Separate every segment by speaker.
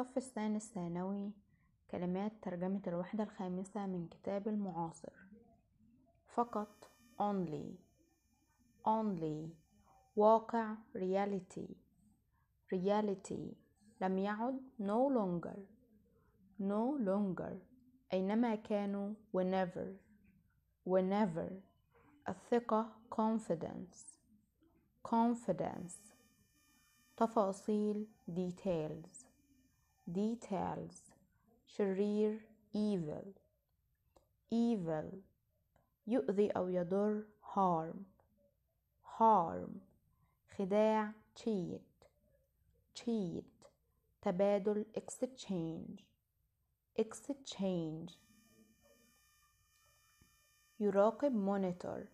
Speaker 1: الصف الثاني الثانوي كلمات ترجمة الوحدة الخامسة من كتاب المعاصر فقط only only واقع reality reality لم يعد no longer no longer أينما كانوا whenever whenever الثقة confidence confidence تفاصيل details details شرير evil evil يؤذي أو يضر harm harm خداع cheat cheat تبادل exchange exchange يراقب monitor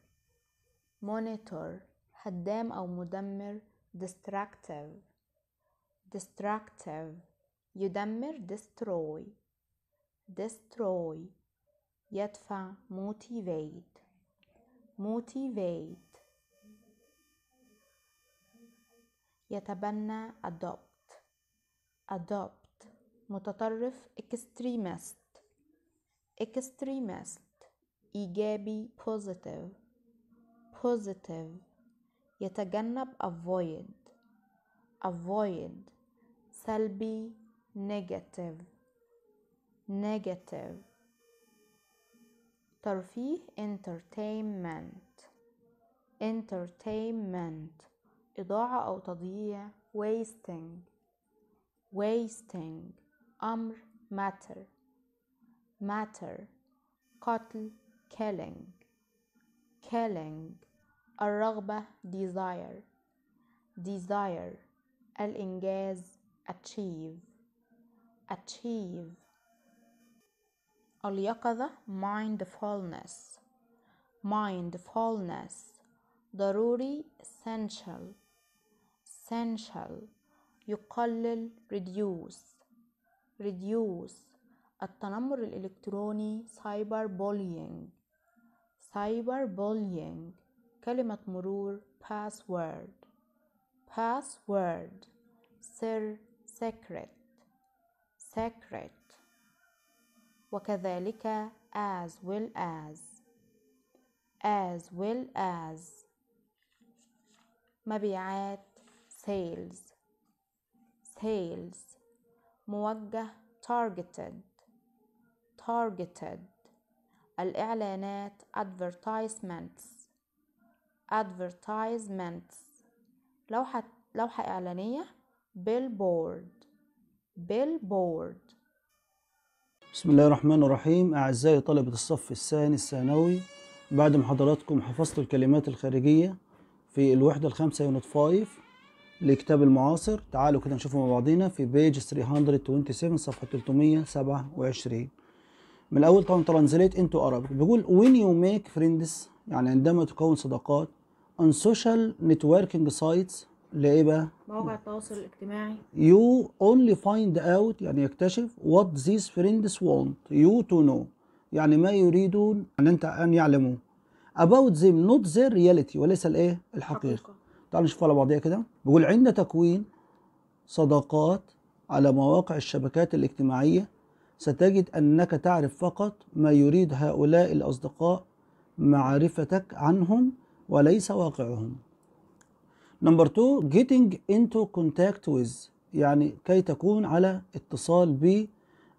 Speaker 1: monitor هدام أو مدمر destructive destructive يدمر destroy destroy يدفع motivate motivate يتبنى adopt adopt متطرف extremist extremist إيجابي positive positive يتجنب avoid avoid سلبي negative negative ترفيه entertainment entertainment إضاعة أو تضييع wasting wasting أمر matter matter قتل killing killing الرغبة desire desire الإنجاز achieve achieve اليقظة mindfulness mindfulness ضروري essential essential يقلل reduce reduce التنمر الإلكتروني cyber bullying cyber bullying كلمة مرور password password سر secret secret وكذلك as well as as well as مبيعات sales sales موجه targeted targeted الإعلانات advertisements advertisements لوحة لوحة إعلانية billboard بورد
Speaker 2: بسم الله الرحمن الرحيم أعزائي طلبة الصف الثاني الثانوي بعد محاضراتكم حفظتوا الكلمات الخارجية في الوحدة الخامسة يونت 5 لكتاب المعاصر تعالوا كده نشوفه مع بعضينا في بيج 327 صفحة 327 من الأول طبعا ترانزليت انتو أرابيك بيقول when you make friends يعني عندما تكون صداقات on social networking sites لايه بقى؟
Speaker 1: مواقع التواصل الاجتماعي
Speaker 2: يو اونلي فايند اوت يعني يكتشف وات ذيس فريندز وونت يو تو نو يعني ما يريدون ان انت ان يعلموا اباوت ذيم نوت their رياليتي وليس الايه الحقيقه تعالوا نشوف على بعضيها كده بيقول عند تكوين صداقات على مواقع الشبكات الاجتماعيه ستجد انك تعرف فقط ما يريد هؤلاء الاصدقاء معرفتك عنهم وليس واقعهم نمبر 2 getting into contact with يعني كي تكون على اتصال ب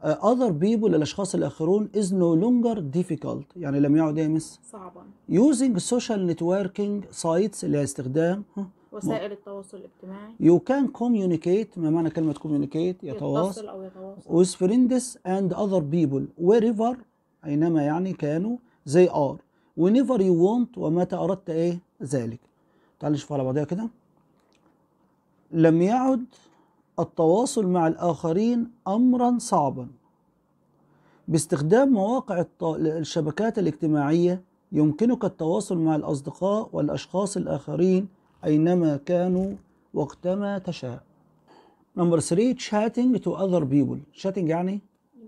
Speaker 2: other people الاشخاص الاخرون is no longer difficult يعني لم يعد يمس صعبا using social networking sites اللي هي استخدام وسائل التواصل الاجتماعي you can communicate ما معنى كلمه communicate يتواصل او
Speaker 1: يتواصل with
Speaker 2: friends and other people wherever اينما يعني كانوا they are whenever you want ومتى اردت ايه ذلك تعال نشوف على بعضها كده لم يعد التواصل مع الآخرين أمرا صعبا باستخدام مواقع الشبكات الاجتماعية يمكنك التواصل مع الأصدقاء والأشخاص الآخرين أينما كانوا وقتما تشاء Number 3 chatting to other people chatting يعني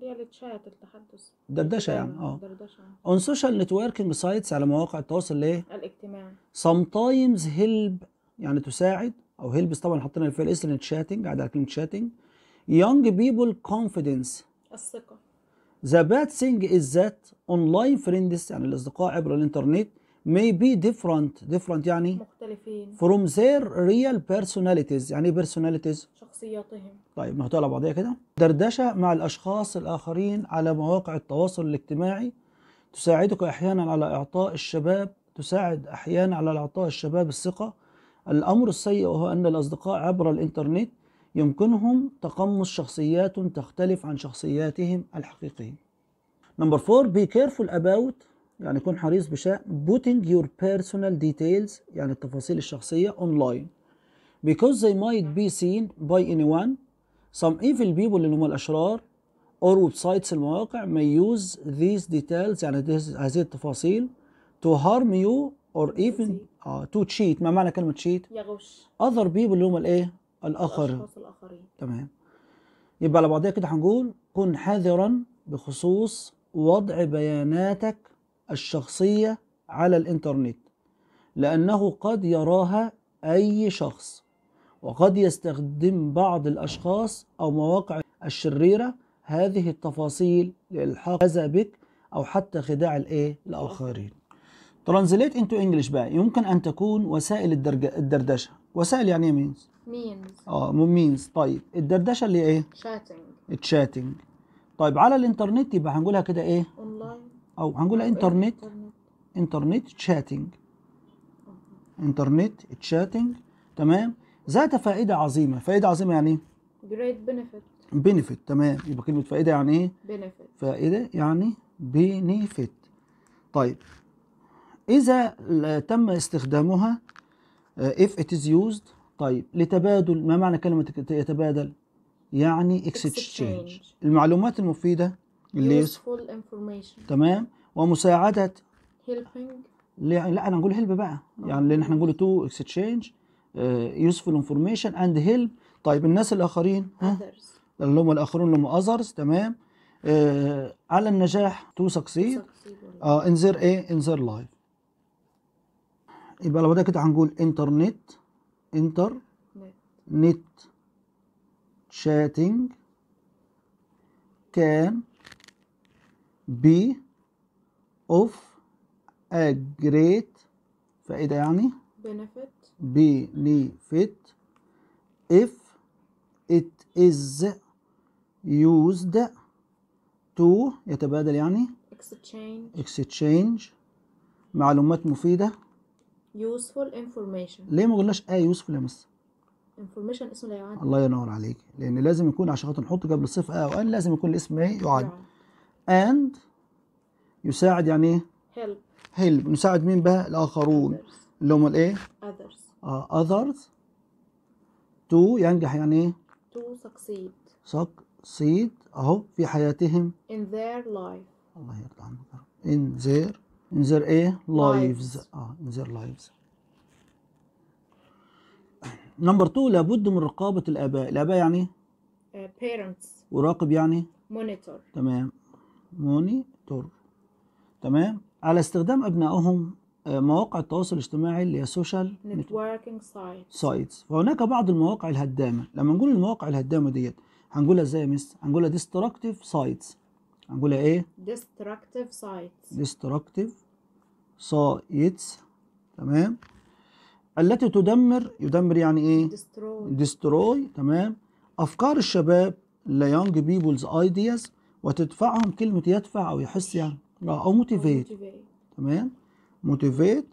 Speaker 1: هي التحدث
Speaker 2: دردشه يعني اه, آه. دردشه اون سوشيال نتوركينج سايتس على مواقع التواصل الايه؟
Speaker 1: الاجتماعي
Speaker 2: تايمز هيلب يعني تساعد او هيلبس طبعا حطينا الاس اس تشاتنج قاعد على كلمه شاتنج young people كونفدنس الثقه ذا باد ثينج از ذات اونلاين فريندز يعني الاصدقاء عبر الانترنت may be different different يعني مختلفين from their real personalities يعني ايه personalities
Speaker 1: شخصياتهم
Speaker 2: طيب نحطها على بعضيها كده دردشة مع الأشخاص الآخرين على مواقع التواصل الاجتماعي تساعدك أحيانا على إعطاء الشباب تساعد أحيانا على إعطاء الشباب الثقة الأمر السيء هو أن الأصدقاء عبر الإنترنت يمكنهم تقمص شخصيات تختلف عن شخصياتهم الحقيقية نمبر 4 be careful about يعني كن حريص بشأن putting your personal details يعني التفاصيل الشخصية online because they might be seen by anyone some evil people اللي هم الأشرار or websites المواقع may use these details يعني هذه التفاصيل to harm you or even uh, to cheat ما معنى كلمة cheat؟ يغش other people اللي هم الايه؟ الآخر الأشخاص الآخرين تمام يبقى على بعضها كده هنقول كن حذرا بخصوص وضع بياناتك الشخصية على الإنترنت لأنه قد يراها أي شخص وقد يستخدم بعض الأشخاص أو مواقع الشريرة هذه التفاصيل لإلحاق هذا بك أو حتى خداع الإيه الآخرين ترانزليت انتو انجلش بقى يمكن ان تكون وسائل الدرج... الدردشه وسائل يعني ايه مينز مينز اه مينز طيب الدردشه اللي ايه شاتنج شاتنج طيب على الانترنت يبقى هنقولها كده ايه اونلاين او هنقولها انترنت انترنت تشاتنج انترنت تشاتنج تمام ذات فائده عظيمه فائده عظيمه يعني ايه
Speaker 1: جريت بنفيت
Speaker 2: بنفيت تمام يبقى كلمه فائده يعني ايه بنفيت فائده يعني بنفيت طيب اذا تم استخدامها آه، if it is used طيب لتبادل ما معنى كلمه يتبادل يعني exchange المعلومات المفيده اللي تمام ومساعدة helping لا, انا نقول هيلب بقى يعني لان احنا بنقول تو اكسشينج يوسفول انفورميشن اند هيلب طيب الناس الاخرين ها اللي هم الاخرون اللي هم اذرز تمام آه على النجاح تو سكسيد اه ان ذير ايه ان ذير لايف يبقى لو ده كده هنقول انترنت انتر نت شاتنج كان be of a great فائدة يعني benefit benefit if it is used to يتبادل يعني
Speaker 1: exchange
Speaker 2: exchange معلومات مفيدة
Speaker 1: useful information ليه
Speaker 2: ما قلناش اي useful يا مستر؟
Speaker 1: information اسم لا يعد
Speaker 2: الله ينور عليك لان لازم يكون عشان خاطر نحط قبل الصفة اه او ان لازم يكون الاسم ايه يعد and يساعد يعني ايه؟ help help نساعد مين بقى؟ الآخرون اللي هم الايه؟ others آه uh, others to ينجح يعني ايه؟
Speaker 1: to succeed
Speaker 2: succeed اهو في حياتهم
Speaker 1: in their life الله يرضى عنك
Speaker 2: in their in their ايه؟ lives, lives. اه in their lives نمبر 2 لابد من رقابة الآباء، الآباء يعني؟
Speaker 1: uh, parents
Speaker 2: وراقب يعني؟ monitor تمام مونيتور تمام على استخدام أبنائهم آه، مواقع التواصل الاجتماعي اللي هي سوشيال
Speaker 1: نتوركينج
Speaker 2: سايتس فهناك بعض المواقع الهدامه لما نقول المواقع الهدامه ديت هنقولها ازاي يا مس هنقولها ديستراكتيف سايتس هنقولها ايه
Speaker 1: ديستراكتيف سايتس
Speaker 2: ديستراكتيف سايتس تمام التي تدمر يدمر يعني ايه ديستروي ديستروي تمام افكار الشباب لا يونج بيبلز ايدياز وتدفعهم كلمه يدفع او يحس يعني او موتيفيت تمام موتيفيت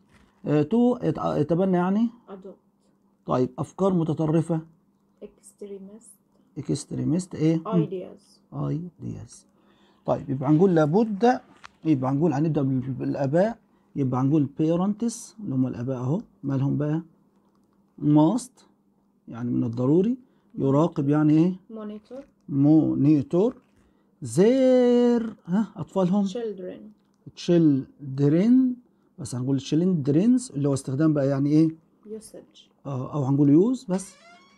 Speaker 2: آه، تو يتبنى يعني ادوبت طيب افكار متطرفه
Speaker 1: اكستريمست
Speaker 2: اكستريمست ايه ايدياز ايدياز طيب يبقى هنقول لابد يبقى هنقول هنبدا بالاباء يبقى هنقول بيرنتس اللي هم الاباء اهو مالهم بقى ماست يعني من الضروري يراقب يعني ايه مونيتور مونيتور زير ها اطفالهم children children بس هنقول تشيلدرنز اللي هو استخدام بقى يعني ايه usage اه او هنقول يوز بس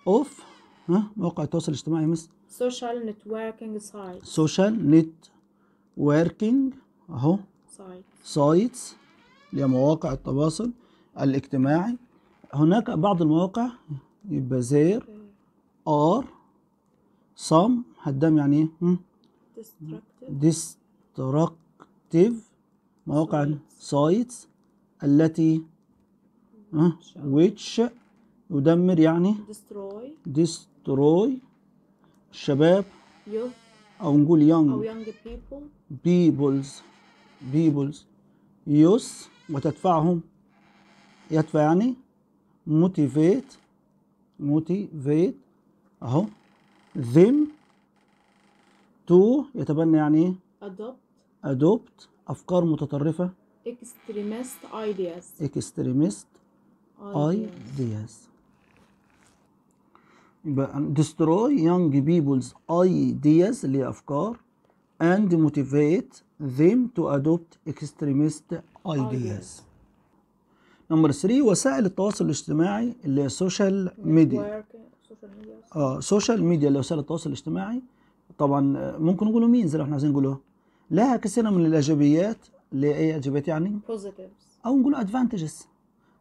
Speaker 2: اوف ها مواقع التواصل الاجتماعي مثل
Speaker 1: social networking sites
Speaker 2: social networking اهو sites سايتس اللي هي مواقع التواصل الاجتماعي هناك بعض المواقع يبقى زير ار صام هدام يعني ايه destructive مواقع sites التي which يدمر يعني destroy destroy الشباب
Speaker 1: youth
Speaker 2: أو نقول young أو
Speaker 1: young people
Speaker 2: peoples peoples يس وتدفعهم يدفع يعني motivate motivate أهو them تو يتبنى يعني ايه؟ adopt adopt أفكار متطرفة
Speaker 1: extremist ideas
Speaker 2: extremist ideas يبقى destroy young people's ideas اللي هي أفكار and motivate them to adopt extremist ideas. نمبر 3 وسائل التواصل الاجتماعي اللي هي السوشيال ميديا. اه سوشيال ميديا اللي هي وسائل التواصل الاجتماعي طبعا ممكن نقوله مينز لو احنا عايزين نقوله لها كثير من الايجابيات اللي هي ايجابيات يعني بوزيتيفز او نقول ادفانتجز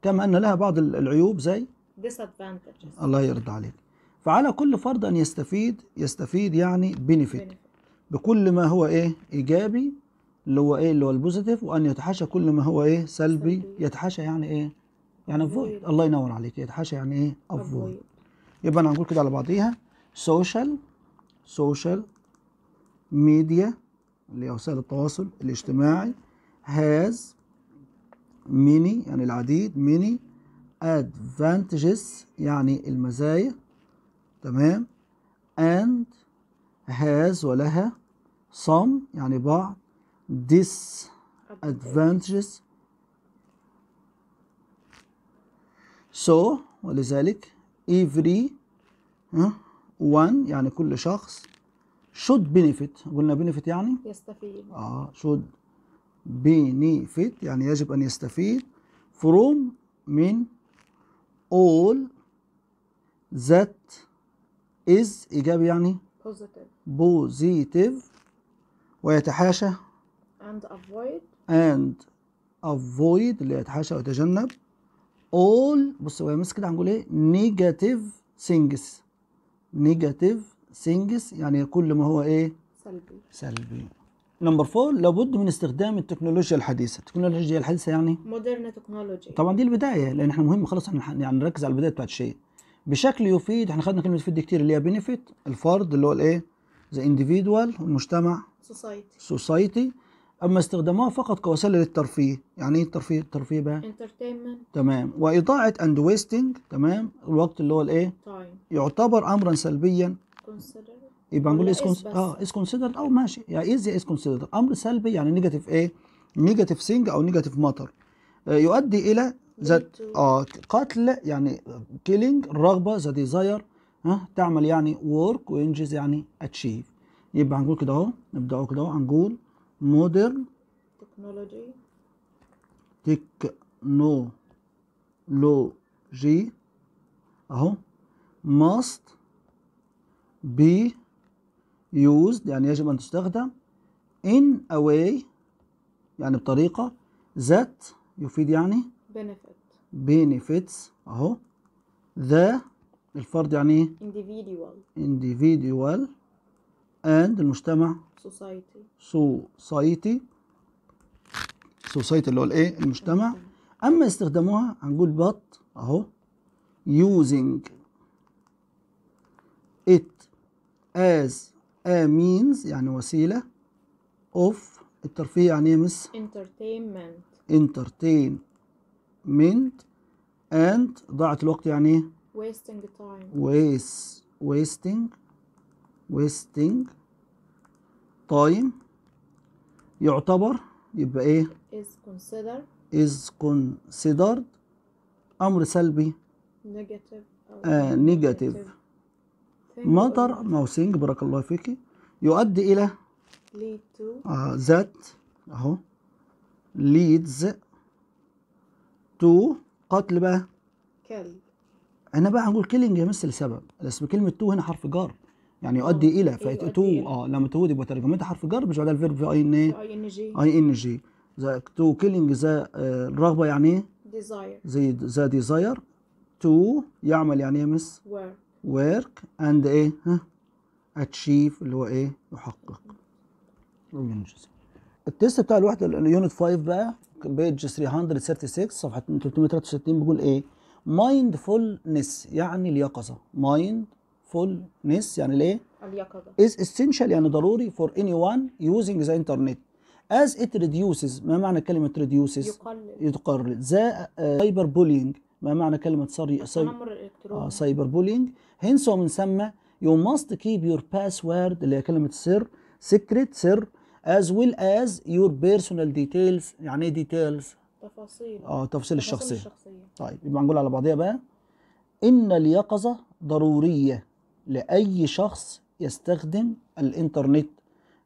Speaker 2: كما ان لها بعض العيوب زي
Speaker 1: disadvantages الله
Speaker 2: يرضى عليك فعلى كل فرد ان يستفيد يستفيد يعني بنفيت بكل ما هو ايه ايجابي اللي هو ايه اللي هو البوزيتيف وان يتحاشى كل ما هو ايه سلبي, يتحاشى يعني ايه يعني افويد الله ينور عليك يتحاشى يعني ايه افويد يبقى انا هنقول كده على بعضيها سوشيال social media اللي هي وسائل التواصل الاجتماعي has many يعني العديد many advantages يعني المزايا تمام and has ولها some يعني بعض disadvantages so ولذلك every one يعني كل شخص should benefit قلنا benefit يعني
Speaker 1: يستفيد
Speaker 2: اه should benefit يعني يجب أن يستفيد from من all that is إيجابي يعني positive positive ويتحاشى
Speaker 1: and avoid
Speaker 2: and avoid اللي يتحاشى ويتجنب all بص هو يمسك كده هنقول ايه negative things نيجاتيف سينجس يعني كل ما هو ايه سلبي سلبي نمبر فور لابد من استخدام التكنولوجيا الحديثه التكنولوجيا الحديثه يعني
Speaker 1: مودرن تكنولوجي طبعا
Speaker 2: دي البدايه لان احنا مهم خلاص احنا يعني نركز على البدايه بتاعت الشيء بشكل يفيد احنا خدنا كلمه يفيد كتير اللي هي بينيفيت الفرد اللي هو الايه ذا انديفيدوال والمجتمع سوسايتي سوسايتي اما استخدامها فقط كوسيله للترفيه يعني ايه الترفيه الترفيه بقى
Speaker 1: انترتينمنت
Speaker 2: تمام واضاعه اند ويستنج تمام الوقت اللي هو الايه يعتبر امرا سلبيا
Speaker 1: يبقى نقول از كونس... اه
Speaker 2: از كونسيدر او ماشي يعني از از كونسيدر امر سلبي يعني نيجاتيف ايه نيجاتيف سينج او نيجاتيف آه، ماتر يؤدي الى ذات اه قتل يعني كيلينج الرغبه ذا ديزاير ها تعمل يعني ورك وينجز يعني اتشيف يبقى هنقول كده اهو نبداه كده اهو هنقول مودرن
Speaker 1: تكنولوجي
Speaker 2: تكنولوجي اهو must be used يعني يجب أن تستخدم in a way يعني بطريقة that يفيد يعني benefit benefits أهو the الفرد يعني individual individual and المجتمع سوسايتي سوسايتي سوسايتي اللي هو الايه المجتمع اما استخدموها هنقول بط اهو يوزنج ات از ا مينز يعني وسيله اوف الترفيه يعني ايه مس
Speaker 1: انترتينمنت
Speaker 2: انترتينمنت اند ضاعت الوقت يعني ايه
Speaker 1: ويستنج تايم
Speaker 2: waste ويستنج wasting تايم يعتبر يبقى ايه
Speaker 1: is considered
Speaker 2: is considered امر سلبي
Speaker 1: negative آه نيجاتيف مطر
Speaker 2: موسينج بارك الله فيكي يؤدي الى
Speaker 1: lead to آه
Speaker 2: that اهو leads to قتل بقى كلب انا بقى هنقول كيلينج يمثل سبب بس بكلمه تو هنا حرف جار يعني يؤدي الى فتو اه لما تو يبقى ترجمتها حرف جر مش بعدها الفيرب في اي ان اي اي ان جي اي جي ذا تو كيلينج ذا الرغبه آه، يعني ايه؟ ديزاير زي ذا ديزاير تو يعمل يعني ايه مس؟ ورك ورك اند ايه؟ ها اتشيف اللي هو ايه؟ يحقق التست بتاع الوحده اليونت 5 بقى بيج 336 صفحه 363 بيقول ايه؟ مايندفولنس يعني اليقظه مايند فولنس يعني الايه؟ اليقظه از اسينشال يعني ضروري فور اني وان يوزنج ذا انترنت از ات ريديوسز ما معنى كلمه ريديوسز؟ يقلل يقلل ذا سايبر بولينج ما معنى كلمه التنمر صي... آه سايبر بولينج هنس ومن ثم يو ماست كيب يور باسورد اللي هي كلمه سر سكريت سر از ويل از يور بيرسونال ديتيلز يعني ايه ديتيلز؟ تفاصيل اه تفاصيل, تفاصيل الشخصية طيب يبقى نقول على بعضيها بقى ان اليقظة ضرورية لأي شخص يستخدم الإنترنت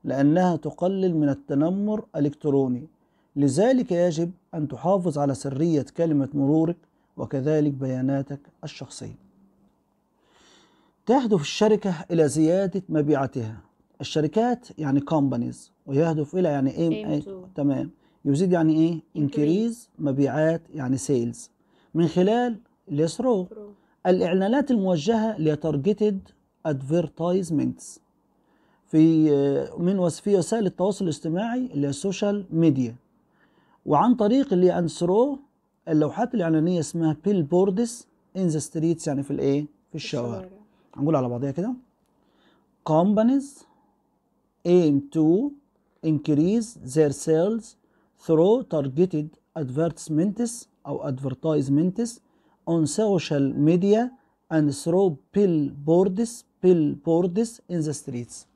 Speaker 2: لأنها تقلل من التنمر الإلكتروني لذلك يجب أن تحافظ على سرية كلمة مرورك وكذلك بياناتك الشخصية تهدف الشركة إلى زيادة مبيعاتها الشركات يعني كومبانيز ويهدف إلى يعني إيه, إيه، تمام يزيد يعني إيه increase مبيعات يعني سيلز من خلال اليسرو الإعلانات الموجهة لتارجتد ادفيرتايزمنتس في آه، من في وسائل التواصل الاجتماعي اللي هي السوشيال ميديا وعن طريق اللي انسرو اللوحات الإعلانية اسمها بيل بوردس ان ذا ستريتس يعني في الايه في الشوارع هنقول على بعضيها كده companies aim to increase their sales through targeted advertisements أو advertisements on social media and throw billboards, billboards in the streets.